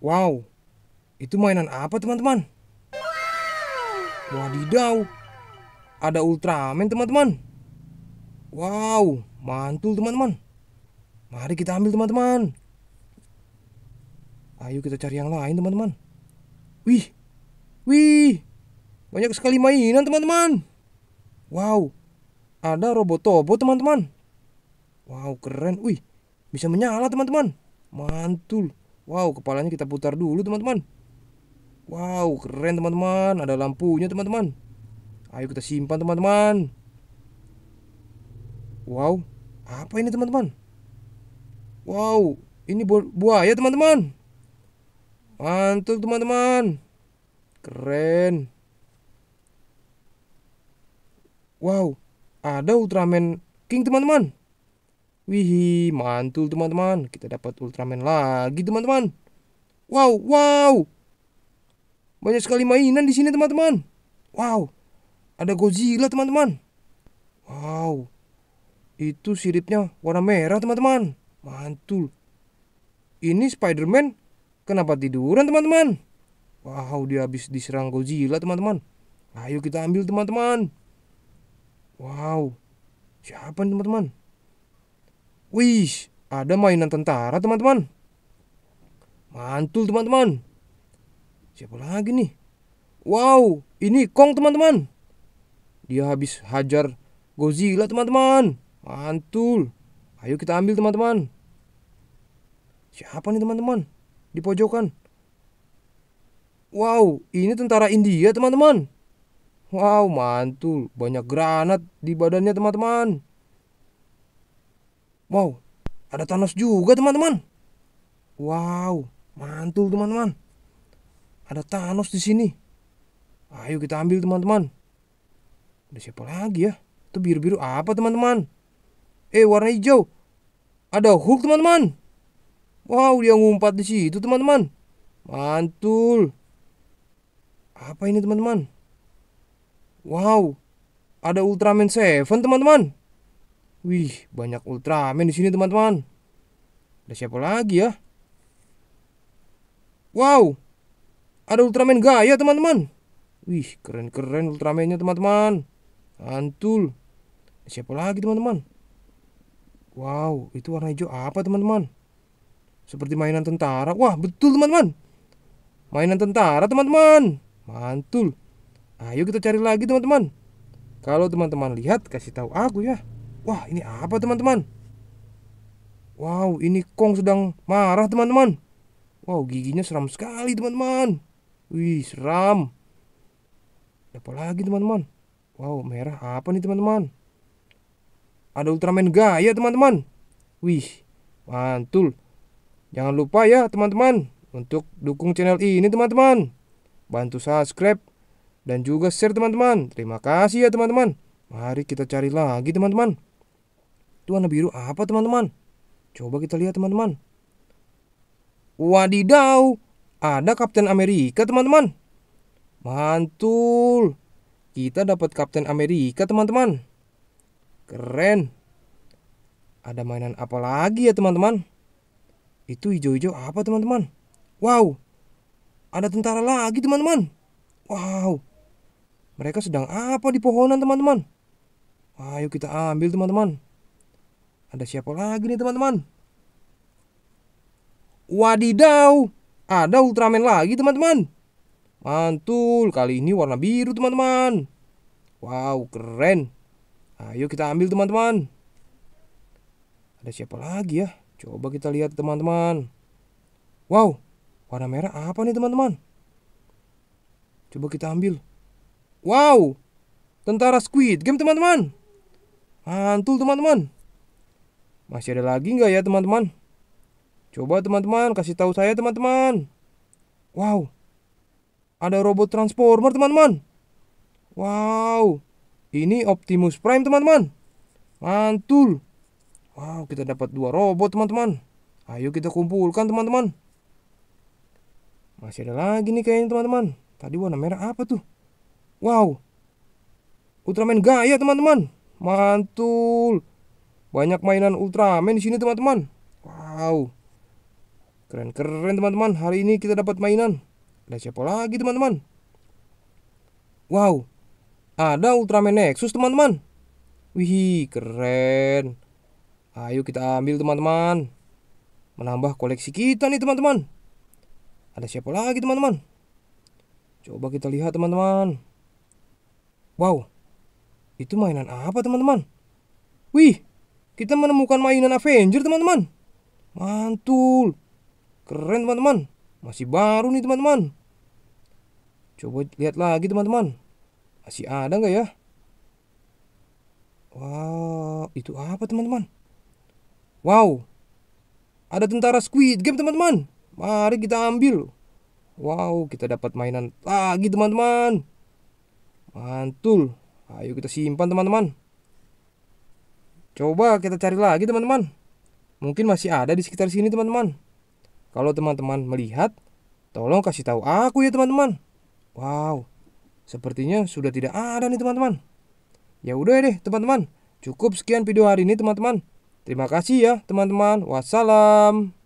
Wow, itu mainan apa teman-teman? Wadidaw, ada Ultraman teman-teman. Wow, mantul teman-teman. Mari kita ambil teman-teman. Ayo kita cari yang lain teman-teman. Wih, wih, banyak sekali mainan teman-teman. Wow, ada Robotobo teman-teman. Wow, keren. Wih, bisa menyala teman-teman. Mantul. Wow, kepalanya kita putar dulu, teman-teman. Wow, keren, teman-teman. Ada lampunya, teman-teman. Ayo kita simpan, teman-teman. Wow, apa ini, teman-teman? Wow, ini bu buaya, teman-teman. Mantul, teman-teman. Keren. Wow, ada Ultraman King, teman-teman. Wih, mantul teman-teman. Kita dapat Ultraman lagi teman-teman. Wow, wow. Banyak sekali mainan di sini teman-teman. Wow. Ada Godzilla teman-teman. Wow. Itu siripnya warna merah teman-teman. Mantul. Ini Spider-Man kenapa tiduran teman-teman? Wow, dia habis diserang Godzilla teman-teman. Ayo kita ambil teman-teman. Wow. Siapa teman-teman? Wih, ada mainan tentara teman-teman. Mantul teman-teman. Siapa lagi nih? Wow, ini Kong teman-teman. Dia habis hajar Godzilla teman-teman. Mantul. Ayo kita ambil teman-teman. Siapa nih teman-teman? Di pojokan. Wow, ini tentara India teman-teman. Wow, mantul. Banyak granat di badannya teman-teman. Wow, ada Thanos juga teman-teman. Wow, mantul teman-teman. Ada Thanos di sini. Ayo kita ambil teman-teman. Ada siapa lagi ya? Itu biru-biru apa teman-teman? Eh warna hijau. Ada Hulk teman-teman. Wow dia ngumpat di situ teman-teman. Mantul. Apa ini teman-teman? Wow, ada Ultraman Seven teman-teman. Wih, banyak Ultraman di sini teman-teman. Ada siapa lagi ya? Wow, ada Ultraman gaya teman-teman. Wih, keren-keren Ultramannya teman-teman. Antul. Ada siapa lagi teman-teman? Wow, itu warna hijau apa teman-teman? Seperti mainan tentara. Wah, betul teman-teman. Mainan tentara teman-teman. Mantul. Ayo kita cari lagi teman-teman. Kalau teman-teman lihat, kasih tahu aku ya. Wah, ini apa teman-teman? Wow, ini Kong sedang marah teman-teman. Wow, giginya seram sekali teman-teman. Wih, seram. Apa lagi teman-teman? Wow, merah apa nih teman-teman? Ada Ultraman gaya teman-teman. Wih, mantul. Jangan lupa ya teman-teman untuk dukung channel ini teman-teman. Bantu subscribe dan juga share teman-teman. Terima kasih ya teman-teman. Mari kita cari lagi teman-teman. Itu warna biru apa teman-teman? Coba kita lihat teman-teman. Wadidau, ada Kapten Amerika teman-teman. Mantul. Kita dapat Kapten Amerika teman-teman. Keren. Ada mainan apa lagi ya teman-teman? Itu hijau-hijau apa teman-teman? Wow. Ada tentara lagi teman-teman. Wow. Mereka sedang apa di pohonan teman-teman? Ayo kita ambil teman-teman. Ada siapa lagi nih teman-teman? Wadidaw, ada Ultraman lagi teman-teman. Mantul, kali ini warna biru teman-teman. Wow, keren. Ayo kita ambil teman-teman. Ada siapa lagi ya? Coba kita lihat teman-teman. Wow, warna merah apa nih teman-teman? Coba kita ambil. Wow, tentara Squid Game teman-teman. Mantul teman-teman. Masih ada lagi nggak ya teman-teman? Coba teman-teman kasih tahu saya teman-teman. Wow. Ada robot transformer teman-teman. Wow. Ini Optimus Prime teman-teman. Mantul. Wow, kita dapat dua robot teman-teman. Ayo kita kumpulkan teman-teman. Masih ada lagi nih kayaknya teman-teman. Tadi warna merah apa tuh? Wow. Ultraman gaya teman-teman. Mantul. Banyak mainan Ultraman di sini teman-teman. Wow. Keren-keren teman-teman. Hari ini kita dapat mainan. Ada siapa lagi teman-teman? Wow. Ada Ultraman Nexus teman-teman. Wih, keren. Ayo kita ambil teman-teman. Menambah koleksi kita nih teman-teman. Ada siapa lagi teman-teman? Coba kita lihat teman-teman. Wow. Itu mainan apa teman-teman? Wih, kita menemukan mainan Avenger, teman-teman. Mantul. Keren, teman-teman. Masih baru nih, teman-teman. Coba lihat lagi, teman-teman. Masih ada nggak ya? Wow, itu apa, teman-teman? Wow. Ada tentara Squid Game, teman-teman. Mari kita ambil. Wow, kita dapat mainan lagi, teman-teman. Mantul. Ayo kita simpan, teman-teman. Coba kita cari lagi teman-teman. Mungkin masih ada di sekitar sini teman-teman. Kalau teman-teman melihat, tolong kasih tahu aku ya teman-teman. Wow, sepertinya sudah tidak ada nih teman-teman. Ya udah ya deh teman-teman, cukup sekian video hari ini teman-teman. Terima kasih ya teman-teman. Wassalam.